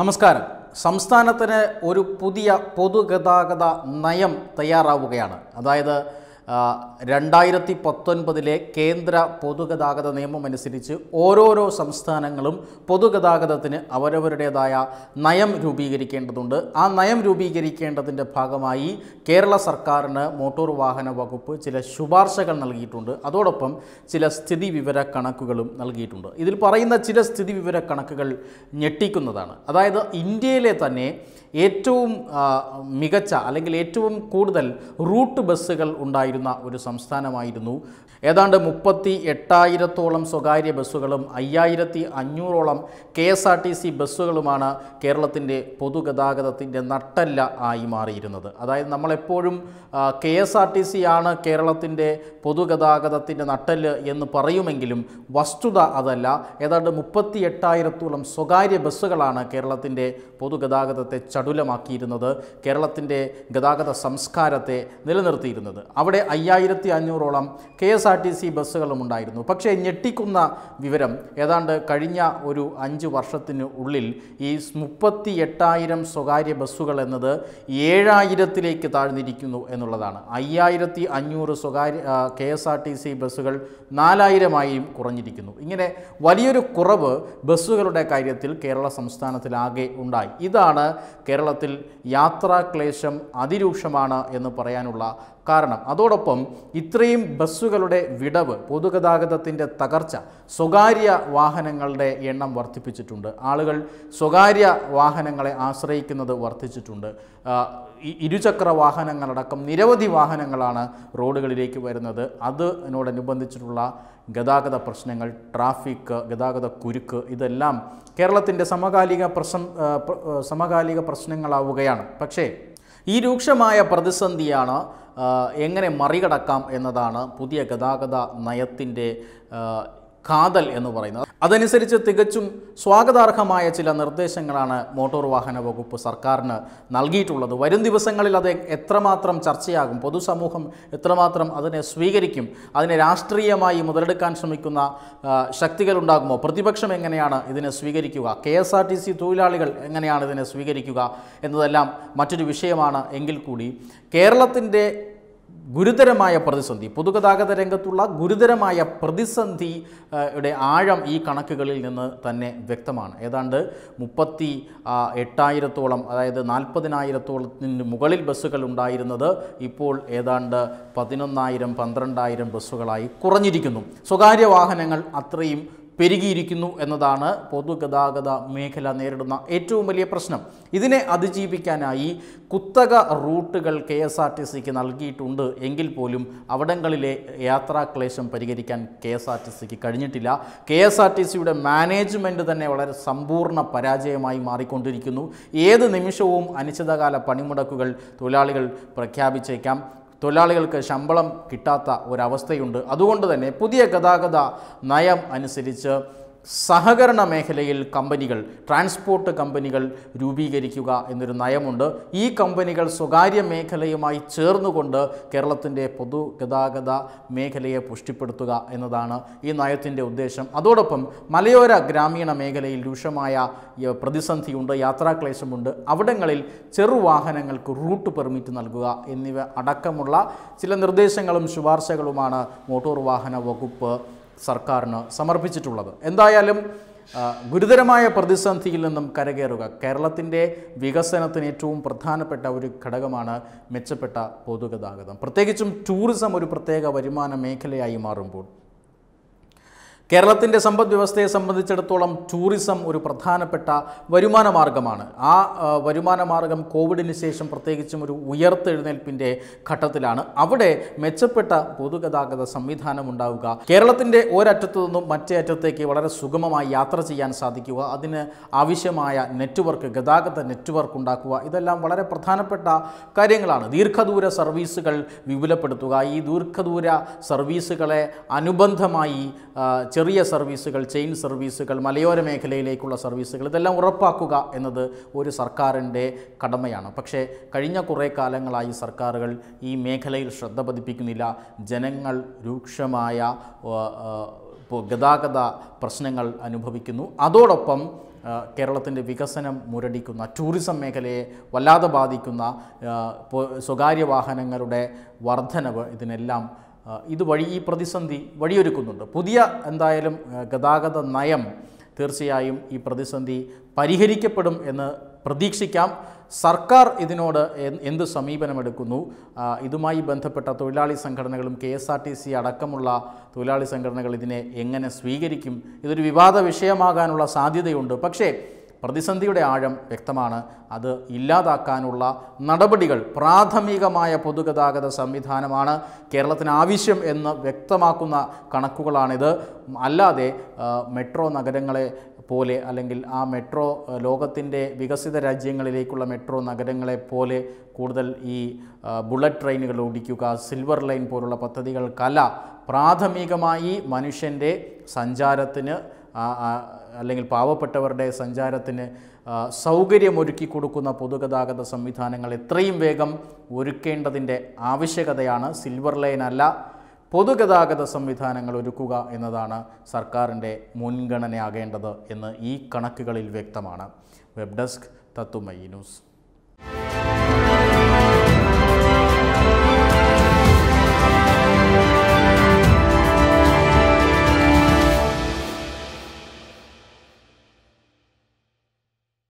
നമസ്കാരം സംസ്ഥാനത്തിന് ഒരു പുതിയ പൊതുഗതാഗത നയം തയ്യാറാവുകയാണ് അതായത് രണ്ടായിരത്തി പത്തൊൻപതിലെ കേന്ദ്ര പൊതുഗതാഗത നിയമം അനുസരിച്ച് ഓരോരോ സംസ്ഥാനങ്ങളും പൊതുഗതാഗതത്തിന് അവരവരുടേതായ നയം രൂപീകരിക്കേണ്ടതുണ്ട് ആ നയം രൂപീകരിക്കേണ്ടതിൻ്റെ ഭാഗമായി കേരള സർക്കാരിന് മോട്ടോർ വാഹന വകുപ്പ് ചില ശുപാർശകൾ നൽകിയിട്ടുണ്ട് അതോടൊപ്പം ചില സ്ഥിതി വിവര കണക്കുകളും നൽകിയിട്ടുണ്ട് ഇതിൽ പറയുന്ന ചില സ്ഥിതി വിവര കണക്കുകൾ ഞെട്ടിക്കുന്നതാണ് അതായത് ഇന്ത്യയിലെ തന്നെ ഏറ്റവും മികച്ച അല്ലെങ്കിൽ ഏറ്റവും കൂടുതൽ റൂട്ട് ബസ്സുകൾ ഉണ്ടായിരുന്നു ഉണ്ടായിരുന്ന ഒരു സംസ്ഥാനമായിരുന്നു ഏതാണ്ട് മുപ്പത്തി എട്ടായിരത്തോളം സ്വകാര്യ ബസ്സുകളും അയ്യായിരത്തി അഞ്ഞൂറോളം K S R T C ബസ്സുകളുമാണ് കേരളത്തിൻ്റെ പൊതുഗതാഗതത്തിൻ്റെ നട്ടല്ല ആയി മാറിയിരുന്നത് അതായത് നമ്മളെപ്പോഴും K S R T C ആണ് കേരളത്തിൻ്റെ പൊതുഗതാഗതത്തിൻ്റെ നട്ടല് എന്ന് പറയുമെങ്കിലും വസ്തുത അതല്ല ഏതാണ്ട് മുപ്പത്തി എട്ടായിരത്തോളം സ്വകാര്യ ബസ്സുകളാണ് കേരളത്തിൻ്റെ പൊതുഗതാഗതത്തെ ചടുലമാക്കിയിരുന്നത് കേരളത്തിൻ്റെ ഗതാഗത സംസ്കാരത്തെ നിലനിർത്തിയിരുന്നത് അവിടെ അയ്യായിരത്തി അഞ്ഞൂറോളം K S R T C ബസ്സുകളും ഉണ്ടായിരുന്നു പക്ഷേ ഞെട്ടിക്കുന്ന വിവരം ഏതാണ്ട് കഴിഞ്ഞ ഒരു അഞ്ച് വർഷത്തിന് ഉള്ളിൽ ഈ മുപ്പത്തി എട്ടായിരം സ്വകാര്യ ബസ്സുകൾ എന്നത് ഏഴായിരത്തിലേക്ക് താഴ്ന്നിരിക്കുന്നു എന്നുള്ളതാണ് അയ്യായിരത്തി അഞ്ഞൂറ് സ്വകാര്യ K S R T C ബസ്സുകൾ നാലായിരമായും കുറഞ്ഞിരിക്കുന്നു ഇങ്ങനെ വലിയൊരു കുറവ് ബസ്സുകളുടെ കാര്യത്തിൽ കേരള സംസ്ഥാനത്തിലാകെ ഉണ്ടായി ഇതാണ് കേരളത്തിൽ യാത്രാക്ലേശം അതിരൂക്ഷമാണ് എന്ന് പറയാനുള്ള കാരണം അതോടൊപ്പം ഇത്രയും ബസ്സുകളുടെ വിടവ് പൊതുഗതാഗതത്തിൻ്റെ തകർച്ച സ്വകാര്യ വാഹനങ്ങളുടെ എണ്ണം വർദ്ധിപ്പിച്ചിട്ടുണ്ട് ആളുകൾ സ്വകാര്യ വാഹനങ്ങളെ ആശ്രയിക്കുന്നത് വർദ്ധിച്ചിട്ടുണ്ട് ഇരുചക്ര വാഹനങ്ങളടക്കം നിരവധി വാഹനങ്ങളാണ് റോഡുകളിലേക്ക് വരുന്നത് അതിനോടനുബന്ധിച്ചിട്ടുള്ള ഗതാഗത പ്രശ്നങ്ങൾ ട്രാഫിക് ഗതാഗത കുരുക്ക് ഇതെല്ലാം കേരളത്തിൻ്റെ സമകാലിക പ്രശ്നം സമകാലിക പ്രശ്നങ്ങളാവുകയാണ് പക്ഷേ ഈ രൂക്ഷമായ പ്രതിസന്ധിയാണ് എങ്ങനെ മറികടക്കാം എന്നതാണ് പുതിയ ഗതാഗത നയത്തിൻ്റെ കാതൽ എന്ന് പറയുന്നത് അതനുസരിച്ച് തികച്ചും സ്വാഗതാർഹമായ ചില നിർദ്ദേശങ്ങളാണ് മോട്ടോർ വാഹന വകുപ്പ് സർക്കാരിന് നൽകിയിട്ടുള്ളത് വരും ദിവസങ്ങളിൽ അത് എത്രമാത്രം ചർച്ചയാകും പൊതുസമൂഹം എത്രമാത്രം അതിനെ സ്വീകരിക്കും അതിനെ രാഷ്ട്രീയമായി മുതലെടുക്കാൻ ശ്രമിക്കുന്ന ശക്തികളുണ്ടാകുമോ പ്രതിപക്ഷം എങ്ങനെയാണ് ഇതിനെ സ്വീകരിക്കുക K S R T C തൊഴിലാളികൾ എങ്ങനെയാണ് ഇതിനെ സ്വീകരിക്കുക എന്നതെല്ലാം മറ്റൊരു വിഷയമാണ് എങ്കിൽ കൂടി കേരളത്തിൻ്റെ ഗുരുതരമായ പ്രതിസന്ധി പൊതുഗതാഗത രംഗത്തുള്ള ഗുരുതരമായ പ്രതിസന്ധിയുടെ ആഴം ഈ കണക്കുകളിൽ നിന്ന് തന്നെ വ്യക്തമാണ് ഏതാണ്ട് മുപ്പത്തി എട്ടായിരത്തോളം അതായത് നാൽപ്പതിനായിരത്തോളത്തിന് മുകളിൽ ബസ്സുകൾ ഉണ്ടായിരുന്നത് ഇപ്പോൾ ഏതാണ്ട് പതിനൊന്നായിരം പന്ത്രണ്ടായിരം ബസ്സുകളായി കുറഞ്ഞിരിക്കുന്നു സ്വകാര്യ വാഹനങ്ങൾ അത്രയും പെരുകിയിരിക്കുന്നു എന്നതാണ് പൊതുഗതാഗത മേഖല നേരിടുന്ന ഏറ്റവും വലിയ പ്രശ്നം ഇതിനെ അതിജീവിക്കാനായി കുത്തക റൂട്ടുകൾ കെ എസ് ആർ ടി സിക്ക് നൽകിയിട്ടുണ്ട് എങ്കിൽ പോലും അവിടങ്ങളിലെ യാത്രാക്ലേശം പരിഹരിക്കാൻ കെ എസ് ആർ ടി സിക്ക് കഴിഞ്ഞിട്ടില്ല കെ എസ് ആർ ടി സിയുടെ മാനേജ്മെൻറ്റ് തന്നെ വളരെ സമ്പൂർണ്ണ പരാജയമായി മാറിക്കൊണ്ടിരിക്കുന്നു ഏത് നിമിഷവും അനിശ്ചിതകാല പണിമുടക്കുകൾ തൊഴിലാളികൾ പ്രഖ്യാപിച്ചേക്കാം തൊഴിലാളികൾക്ക് ശമ്പളം കിട്ടാത്ത ഒരവസ്ഥയുണ്ട് അതുകൊണ്ട് തന്നെ പുതിയ ഗതാഗത നയം അനുസരിച്ച് സഹകരണ മേഖലയിൽ കമ്പനികൾ ട്രാൻസ്പോർട്ട് കമ്പനികൾ രൂപീകരിക്കുക എന്നൊരു നയമുണ്ട് ഈ കമ്പനികൾ സ്വകാര്യ മേഖലയുമായി ചേർന്നുകൊണ്ട് കേരളത്തിൻ്റെ പൊതുഗതാഗത മേഖലയെ പുഷ്ടിപ്പെടുത്തുക എന്നതാണ് ഈ നയത്തിൻ്റെ ഉദ്ദേശം അതോടൊപ്പം മലയോര ഗ്രാമീണ മേഖലയിൽ രൂക്ഷമായ പ്രതിസന്ധിയുണ്ട് യാത്രാക്ലേശമുണ്ട് അവിടങ്ങളിൽ ചെറുവാഹനങ്ങൾക്ക് റൂട്ട് പെർമിറ്റ് നൽകുക എന്നിവ അടക്കമുള്ള ചില നിർദ്ദേശങ്ങളും ശുപാർശകളുമാണ് മോട്ടോർ വാഹന വകുപ്പ് സർക്കാരിന് സമർപ്പിച്ചിട്ടുള്ളത് എന്തായാലും ഗുരുതരമായ പ്രതിസന്ധിയിൽ നിന്നും കരകയറുക കേരളത്തിൻ്റെ വികസനത്തിന് ഏറ്റവും പ്രധാനപ്പെട്ട ഒരു ഘടകമാണ് മെച്ചപ്പെട്ട പൊതുഗതാഗതം പ്രത്യേകിച്ചും ടൂറിസം ഒരു പ്രത്യേക വരുമാന മേഖലയായി മാറുമ്പോൾ കേരളത്തിൻ്റെ സമ്പദ് വ്യവസ്ഥയെ സംബന്ധിച്ചിടത്തോളം ടൂറിസം ഒരു പ്രധാനപ്പെട്ട വരുമാന മാർഗമാണ് ആ വരുമാന മാർഗം കോവിഡിന് ശേഷം പ്രത്യേകിച്ചും ഒരു ഉയർത്തെഴുന്നേൽപ്പിൻ്റെ ഘട്ടത്തിലാണ് അവിടെ മെച്ചപ്പെട്ട പൊതുഗതാഗത സംവിധാനം ഉണ്ടാവുക കേരളത്തിൻ്റെ ഒരറ്റത്തു നിന്നും മറ്റേ അറ്റത്തേക്ക് വളരെ സുഗമമായി യാത്ര ചെയ്യാൻ സാധിക്കുക അതിന് ആവശ്യമായ നെറ്റ്വർക്ക് ഗതാഗത നെറ്റ്വർക്ക് ഉണ്ടാക്കുക ഇതെല്ലാം വളരെ പ്രധാനപ്പെട്ട കാര്യങ്ങളാണ് ദീർഘദൂര സർവീസുകൾ വിപുലപ്പെടുത്തുക ഈ ദീർഘദൂര സർവീസുകളെ അനുബന്ധമായി ചെറിയ സർവീസുകൾ ചെയിൻ സർവീസുകൾ മലയോര മേഖലയിലേക്കുള്ള സർവീസുകൾ ഇതെല്ലാം ഉറപ്പാക്കുക എന്നത് ഒരു സർക്കാരിൻ്റെ കടമയാണ് പക്ഷേ കഴിഞ്ഞ കുറേ കാലങ്ങളായി സർക്കാരുകൾ ഈ മേഖലയിൽ ശ്രദ്ധ പതിപ്പിക്കുന്നില്ല ജനങ്ങൾ രൂക്ഷമായ ഗതാഗത പ്രശ്നങ്ങൾ അനുഭവിക്കുന്നു അതോടൊപ്പം കേരളത്തിൻ്റെ വികസനം മുരടിക്കുന്ന ടൂറിസം മേഖലയെ വല്ലാതെ ബാധിക്കുന്ന സ്വകാര്യ വാഹനങ്ങളുടെ വർധനവ് ഇതിനെല്ലാം ഇതുവഴി ഈ പ്രതിസന്ധി വഴിയൊരുക്കുന്നുണ്ട് പുതിയ എന്തായാലും ഗതാഗത നയം തീർച്ചയായും ഈ പ്രതിസന്ധി പരിഹരിക്കപ്പെടും എന്ന് പ്രതീക്ഷിക്കാം സർക്കാർ ഇതിനോട് എന്ത് സമീപനമെടുക്കുന്നു ഇതുമായി ബന്ധപ്പെട്ട തൊഴിലാളി സംഘടനകളും K S R T C അടക്കമുള്ള തൊഴിലാളി സംഘടനകൾ ഇതിനെ എങ്ങനെ സ്വീകരിക്കും ഇതൊരു വിവാദ വിഷയമാകാനുള്ള സാധ്യതയുണ്ട് പക്ഷേ പ്രതിസന്ധിയുടെ ആഴം വ്യക്തമാണ് അത് ഇല്ലാതാക്കാനുള്ള നടപടികൾ പ്രാഥമികമായ പൊതുഗതാഗത സംവിധാനമാണ് കേരളത്തിന് ആവശ്യം എന്ന് വ്യക്തമാക്കുന്ന കണക്കുകളാണിത് അല്ലാതെ മെട്രോ നഗരങ്ങളെ പോലെ അല്ലെങ്കിൽ ആ മെട്രോ ലോകത്തിൻ്റെ വികസിത രാജ്യങ്ങളിലേക്കുള്ള മെട്രോ നഗരങ്ങളെ പോലെ കൂടുതൽ ഈ ബുള്ളറ്റ് ട്രെയിനുകൾ ഓടിക്കുക സിൽവർ ലൈൻ പോലുള്ള പദ്ധതികൾക്കല്ല പ്രാഥമികമായി മനുഷ്യൻ്റെ സഞ്ചാരത്തിന് അല്ലെങ്കിൽ പാവപ്പെട്ടവരുടെ സഞ്ചാരത്തിന് സൗകര്യമൊരുക്കി കൊടുക്കുന്ന പൊതുഗതാഗത സംവിധാനങ്ങൾ എത്രയും വേഗം ഒരുക്കേണ്ടതിൻ്റെ ആവശ്യകതയാണ് സിൽവർ ലൈൻ അല്ല പൊതുഗതാഗത സംവിധാനങ്ങൾ ഒരുക്കുക എന്നതാണ് സർക്കാരിൻ്റെ മുൻഗണനയാകേണ്ടത് എന്ന് ഈ കണക്കുകളിൽ വ്യക്തമാണ് വെബ് ഡെസ്ക് തത്തുമയി ന്യൂസ്